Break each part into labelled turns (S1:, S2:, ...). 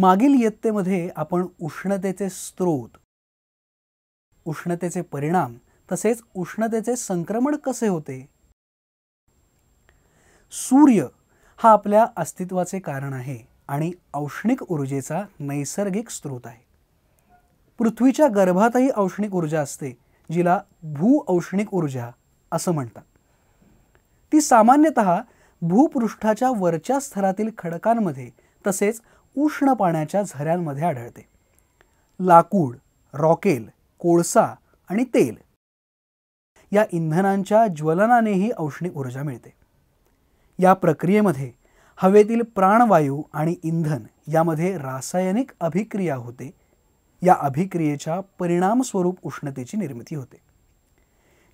S1: मागील इयत्तेमध्ये आपण उष्णतेचे स्रोत उष्णतेचे परिणाम तसेच उष्णतेचे संक्रमण कसे होते सूर्य हा आपल्या अस्तित्वाचे कारण आहे आणि औष्णिक ऊर्जेचा नैसर्गिक स्रोत आहे पृथ्वीच्या गर्भातही औष्णिक ऊर्जा असते जिला भू औष्णिक ऊर्जा असं म्हणतात ती सामान्यत भूपृष्ठाच्या वरच्या स्तरातील खडकांमध्ये तसेच उष्ण पाण्याच्या झऱ्यांमध्ये आढळते लाकूड रॉकेल कोळसा आणि तेल या इंधनांच्या ज्वलनानेही औष्णिक ऊर्जा मिळते या प्रक्रियेमध्ये हवेतील प्राणवायू आणि इंधन यामध्ये रासायनिक अभिक्रिया होते या अभिक्रियेच्या परिणामस्वरूप उष्णतेची निर्मिती होते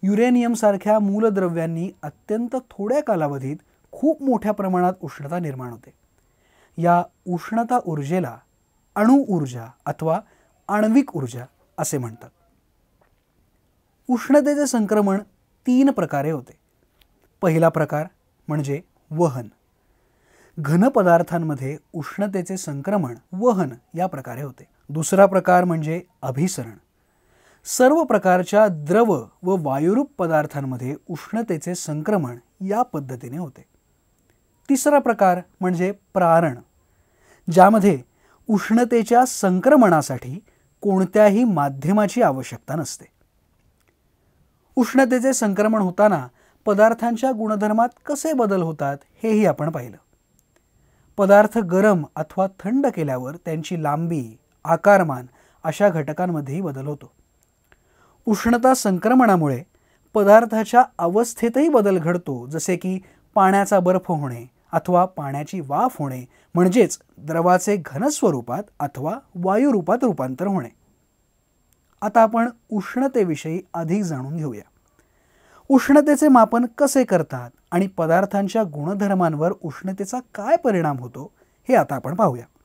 S1: युरेनियमसारख्या मूलद्रव्यांनी अत्यंत थोड्या कालावधीत खूप मोठ्या प्रमाणात उष्णता निर्माण होते या उष्णता ऊर्जेला अणुऊर्जा अथवा आण्विक ऊर्जा असे म्हणतात उष्णतेचे संक्रमण तीन प्रकारे होते पहिला प्रकार म्हणजे वहन घन पदार्थांमध्ये उष्णतेचे संक्रमण वहन या प्रकारे होते दुसरा प्रकार म्हणजे अभिसरण सर्व प्रकारच्या द्रव व वायुरूप पदार्थांमध्ये उष्णतेचे संक्रमण या पद्धतीने होते तिसरा प्रकार म्हणजे प्रारण ज्यामध्ये उष्णतेच्या संक्रमणासाठी कोणत्याही माध्यमाची आवश्यकता नसते उष्णतेचे संक्रमण होताना पदार्थांच्या गुणधर्मात कसे बदल होतात हेही आपण पाहिलं पदार्थ गरम अथवा थंड केल्यावर त्यांची लांबी आकारमान अशा घटकांमध्येही बदल होतो उष्णता संक्रमणामुळे पदार्थाच्या अवस्थेतही बदल घडतो जसे की पाण्याचा बर्फ होणे अथवा पाण्याची वाफ होणे म्हणजेच द्रवाचे घनस्वरूपात अथवा वायुरूपात रूपांतर होणे आता आपण उष्णतेविषयी अधिक जाणून घेऊया उष्णतेचे मापन कसे करतात आणि पदार्थांच्या गुणधर्मांवर उष्णतेचा काय परिणाम होतो हे आता आपण पाहूया